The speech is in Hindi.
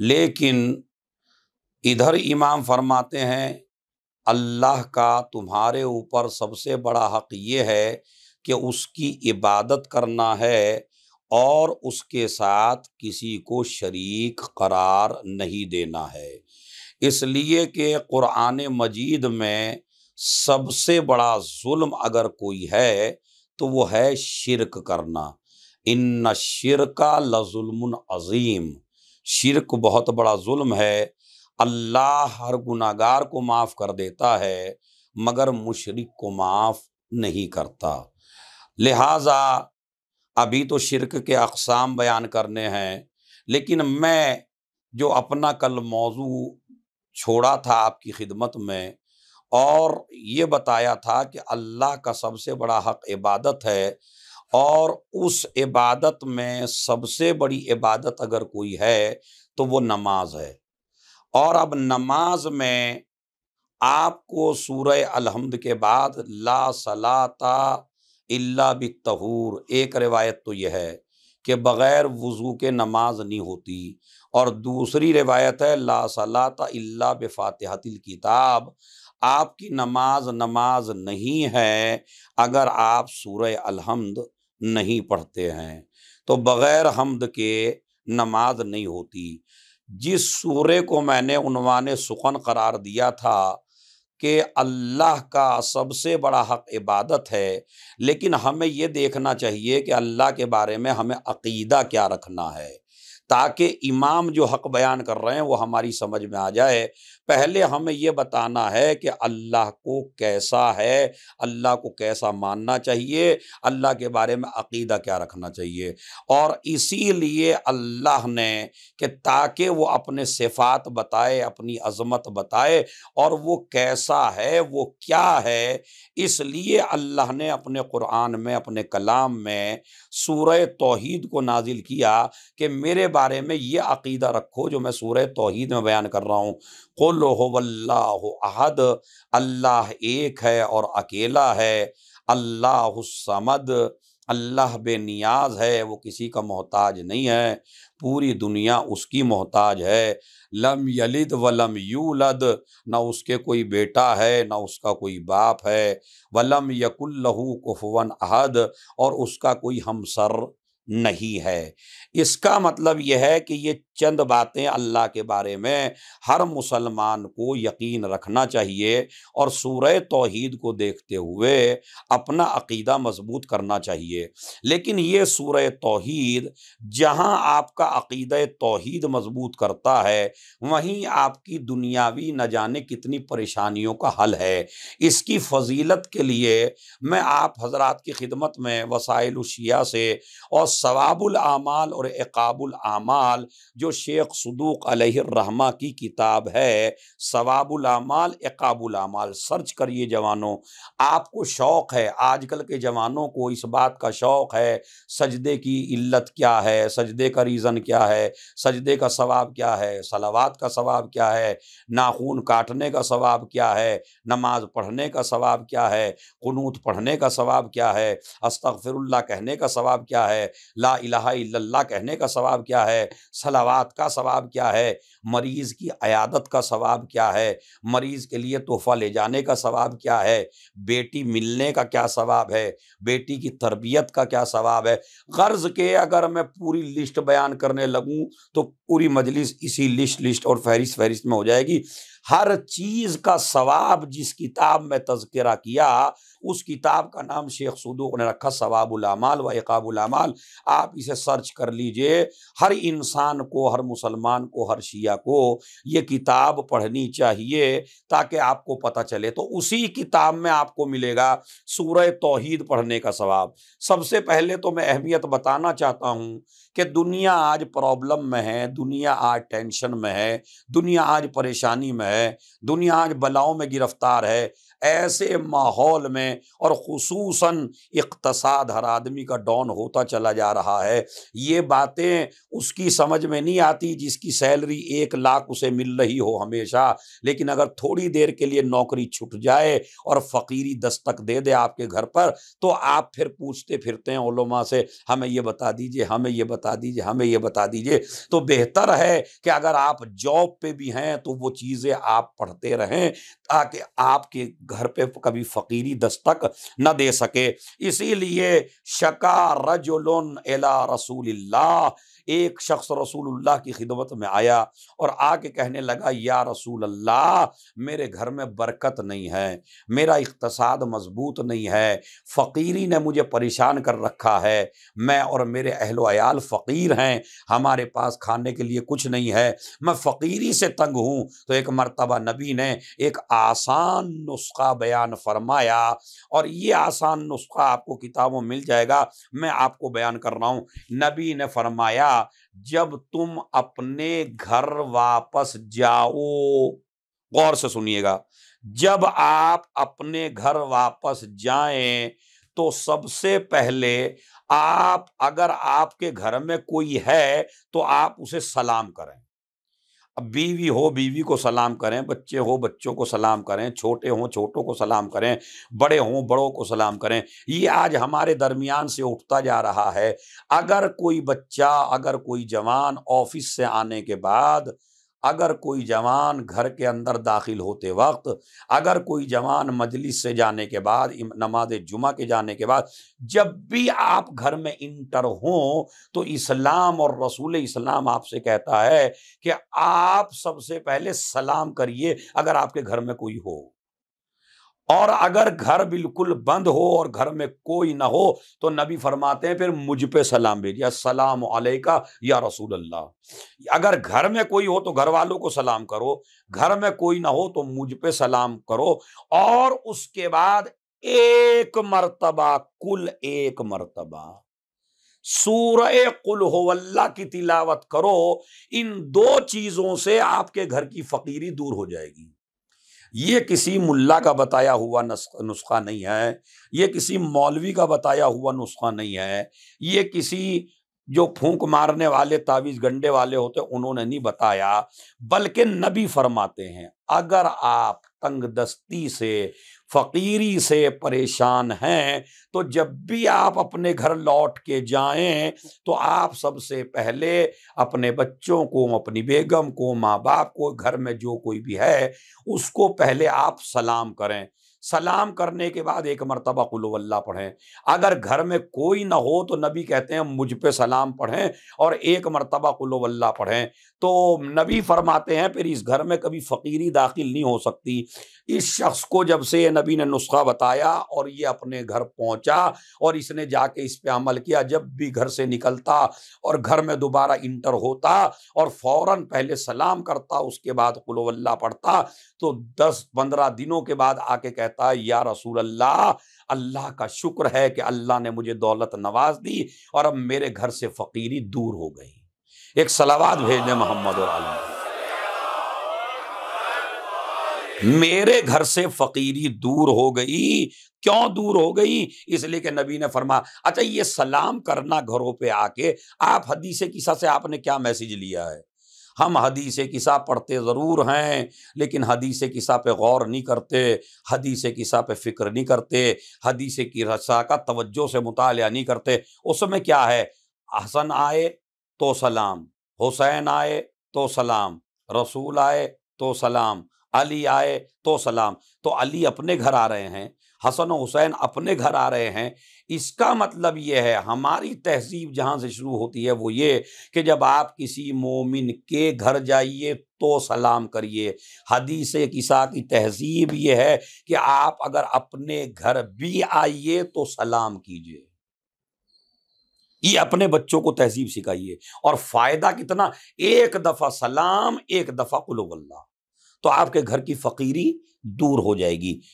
लेकिन इधर इमाम फरमाते हैं अल्लाह का तुम्हारे ऊपर सबसे बड़ा हक ये है कि उसकी इबादत करना है और उसके साथ किसी को शरीक करार नहीं देना है इसलिए कि क़ुरान मजीद में सबसे बड़ा जुल्म अगर कोई है तो वो है शिरक करना इन शिरका लजुल्म अजीम शिरक बहुत बड़ा जुल्म है अल्लाह हर गुनागार को माफ़ कर देता है मगर मुशरक को माफ़ नहीं करता लिहाजा अभी तो शिरक के अकसाम बयान करने हैं लेकिन मैं जो अपना कल मौजू छोड़ा था आपकी खिदमत में और ये बताया था कि अल्लाह का सबसे बड़ा हक इबादत है और उस इबादत में सबसे बड़ी इबादत अगर कोई है तो वो नमाज है और अब नमाज में आपको सूरह अलहमद के बाद ला सलाता इल्ला बितहूर एक रिवायत तो यह है कि बग़ैर वज़ू के नमाज नहीं होती और दूसरी रिवायत है ला सलाता इल्ला बिफातहतिल किताब आपकी नमाज नमाज नहीं है अगर आप सूर्य अलहमद नहीं पढ़ते हैं तो बग़ैर हमद के नमाज नहीं होती जिस सूर्य को मैंने उनवान सुखन करार दिया था कि अल्लाह का सबसे बड़ा हक इबादत है लेकिन हमें ये देखना चाहिए कि अल्लाह के बारे में हमें अकीदा क्या रखना है ताकि इमाम जो हक बयान कर रहे हैं वो हमारी समझ में आ जाए पहले हमें यह बताना है कि अल्लाह को कैसा है अल्लाह को कैसा मानना चाहिए अल्लाह के बारे में अकीदा क्या रखना चाहिए और इसीलिए अल्लाह ने कि ताकि वो अपने सिफात बताए अपनी अजमत बताए और वो कैसा है वो क्या है इसलिए अल्लाह ने अपने क़ुरान में अपने कलाम में सूर्य तोहद को नाजिल किया कि मेरे बारे में ये अकीदा रखो जो मैं सूर्य तोहद में बयान कर रहा हूँ कुल अहद अल्लाह एक है और अकेला है अल्लाह समद अल्लाह बेनियाज है वो किसी का मोहताज नहीं है पूरी दुनिया उसकी मोहताज है लम यलिद व लम यूलद ना उसके कोई बेटा है ना उसका कोई बाप है वलम यकुल्लहू कुफवन अहद और उसका कोई हमसर नहीं है इसका मतलब यह है कि ये चंद बातें अल्लाह के बारे में हर मुसलमान को यकीन रखना चाहिए और सूर तोहद को देखते हुए अपना अकीदा मजबूत करना चाहिए लेकिन ये सूर तोहद जहां आपका अकीद तोहद मजबूत करता है वहीं आपकी दुनियावी न जाने कितनी परेशानियों का हल है इसकी फजीलत के लिए मैं आप हजरात की खिदमत में वसाइल शिया से और सवाबुल आमाल और एकाबुल आमाल जो शेख सदूक रहमा की किताब है सवाबुल आमाल एकाबुल आमाल सर्च करिए जवानों आपको शौक़ है आजकल के जवानों को इस बात का शौक़ है सजदे की इल्लत क्या है सजदे का रीज़न क्या है सजदे का सवाब क्या है सलावात का सवाब क्या है नाखून काटने का सवाब क्या है नमाज पढ़ने का सवाब क्या है कनूत पढ़ने का सवाब क्या है अस्तफ़िरल्ला कहने का सवाब क्या है ला इला कहने का सवाब क्या है सलावात का सवाब क्या है मरीज़ की अयादत का सवाब क्या है मरीज़ के लिए तोहफ़ा ले जाने का सवाब क्या है बेटी मिलने का क्या सवाब है बेटी की तरबियत का क्या सवाब है गर्ज़ के अगर मैं पूरी लिस्ट बयान करने लगूँ तो पूरी मजलिस इसी लिस्ट लिस्ट और फहरिस्त फहरिस्त में हो जाएगी हर चीज़ का सवाब जिस किताब में तस्करा किया उस किताब का नाम शेख सदूक ने रखा सवाबुलमाल व एकाबुलमाल आप इसे सर्च कर लीजिए हर इंसान को हर मुसलमान को हर शिया को ये किताब पढ़नी चाहिए ताकि आपको पता चले तो उसी किताब में आपको मिलेगा सूर्य तोहद पढ़ने का सवाब सबसे पहले तो मैं अहमियत बताना चाहता हूँ कि दुनिया आज प्रॉब्लम में है दुनिया आज टेंशन में है दुनिया आज परेशानी में है दुनिया आज बलाओं में गिरफ्तार है ऐसे माहौल में और खसूस इकतसाद हर आदमी का डाउन होता चला जा रहा है ये बातें उसकी समझ में नहीं आती जिसकी सैलरी एक लाख उसे मिल रही हो हमेशा लेकिन अगर थोड़ी देर के लिए नौकरी छुट जाए और फ़कीरी दस्तक दे दे आपके घर पर तो आप फिर पूछते फिरते हैं ओलमा से हमें ये बता दीजिए हमें ये बता दीजिए हमें ये बता दीजिए तो बेहतर है कि अगर आप जॉब पे भी हैं तो वो चीज़ें आप पढ़ते रहें ताकि आपके घर पे कभी फ़कीरी दस्तक न दे सके इसीलिए शका रजुलन एला रसूलिल्लाह एक शख्स रसूलुल्लाह की खिदमत में आया और आके कहने लगा या रसूल अल्लाह मेरे घर में बरकत नहीं है मेरा इकतसाद मजबूत नहीं है फ़कीरी ने मुझे परेशान कर रखा है मैं और मेरे अहलोयाल वयाल फ़कीर हैं हमारे पास खाने के लिए कुछ नहीं है मैं फ़कीरी से तंग हूँ तो एक मरतबा नबी ने एक आसान नुस्खा नुस्खा बयान फरमाया और ये आसान नुस्खा आपको किताबों मिल जाएगा मैं आपको बयान कर रहा हूँ नबी ने फरमाया जब तुम अपने घर वापस जाओ गौर से सुनिएगा जब आप अपने घर वापस जाएं तो सबसे पहले आप अगर आपके घर में कोई है तो आप उसे सलाम करें अब बीवी हो बीवी को सलाम करें बच्चे हो बच्चों को सलाम करें छोटे हों छोटों को सलाम करें बड़े हों बड़ों को सलाम करें ये आज हमारे दरमियान से उठता जा रहा है अगर कोई बच्चा अगर कोई जवान ऑफिस से आने के बाद अगर कोई जवान घर के अंदर दाखिल होते वक्त अगर कोई जवान मजलिस से जाने के बाद नमाज जुमा के जाने के बाद जब भी आप घर में इंटर हों तो इस्लाम और रसूल इस्लाम आपसे कहता है कि आप सबसे पहले सलाम करिए अगर आपके घर में कोई हो और अगर घर बिल्कुल बंद हो और घर में कोई ना हो तो नबी फरमाते हैं फिर मुझ पे सलाम भेजिए सलाम अलैका या रसूल अल्लाह अगर घर में कोई हो तो घर वालों को सलाम करो घर में कोई ना हो तो मुझ पे सलाम करो और उसके बाद एक मर्तबा कुल एक मर्तबा सूर्य कुल अल्लाह की तिलावत करो इन दो चीज़ों से आपके घर की फ़कीरी दूर हो जाएगी ये किसी मुल्ला का बताया हुआ नुस्खा नहीं है ये किसी मौलवी का बताया हुआ नुस्खा नहीं है ये किसी जो फूंक मारने वाले तावीज़ गंडे वाले होते उन्होंने नहीं बताया बल्कि नबी फरमाते हैं अगर आप तंग दस्ती से फकीरी से परेशान हैं तो जब भी आप अपने घर लौट के जाएं तो आप सबसे पहले अपने बच्चों को अपनी बेगम को माँ बाप को घर में जो कोई भी है उसको पहले आप सलाम करें सलाम करने के बाद एक मरतबा कुल्ला पढ़ें अगर घर में कोई ना हो तो नबी कहते हैं मुझ पे सलाम पढ़ें और एक मरतबा कुल्ला पढ़ें तो नबी फरमाते हैं फिर इस घर में कभी फ़कीरी दाखिल नहीं हो सकती इस शख्स को जब से नबी ने नुस्खा बताया और ये अपने घर पहुंचा और इसने जाके इस पर अमल किया जब भी घर से निकलता और घर में दोबारा इंटर होता और फ़ौर पहले सलाम करता उसके बाद कुल्ला पढ़ता तो दस पंद्रह दिनों के बाद आके कहता कहता है या रसूल अल्लाह अल्लाह का शुक्र है कि अल्लाह ने मुझे दौलत नवाज दी और अब मेरे घर से फ़कीरी दूर हो गई एक सलावाद भेज दें मोहम्मद और आलम मेरे घर से फ़कीरी दूर हो गई क्यों दूर हो गई इसलिए कि नबी ने फरमा अच्छा ये सलाम करना घरों पे आके आप हदीसे किसा से आपने क्या मैसेज लिया है हम हदीस किसा पढ़ते ज़रूर हैं लेकिन हदीस किसा पे गौर नहीं करते हदीस किसा पे फ़िक्र नहीं करते हदीस की रसा का तवज्जो से मुताल नहीं करते उसमें क्या है हसन आए तो सलाम हुसैन आए तो सलाम रसूल आए तो सलाम अली आए तो सलाम तो अली अपने घर आ रहे हैं हसन हुसैन अपने घर आ रहे हैं इसका मतलब यह है हमारी तहजीब जहाँ से शुरू होती है वो ये कि जब आप किसी मोमिन के घर जाइए तो सलाम करिए हदीस किसा की तहजीब ये है कि आप अगर अपने घर भी आइए तो सलाम कीजिए ये अपने बच्चों को तहजीब सिखाइए और फ़ायदा कितना एक दफ़ा सलाम एक दफ़ा उलोल्ला तो आपके घर की फ़कीरी दूर हो जाएगी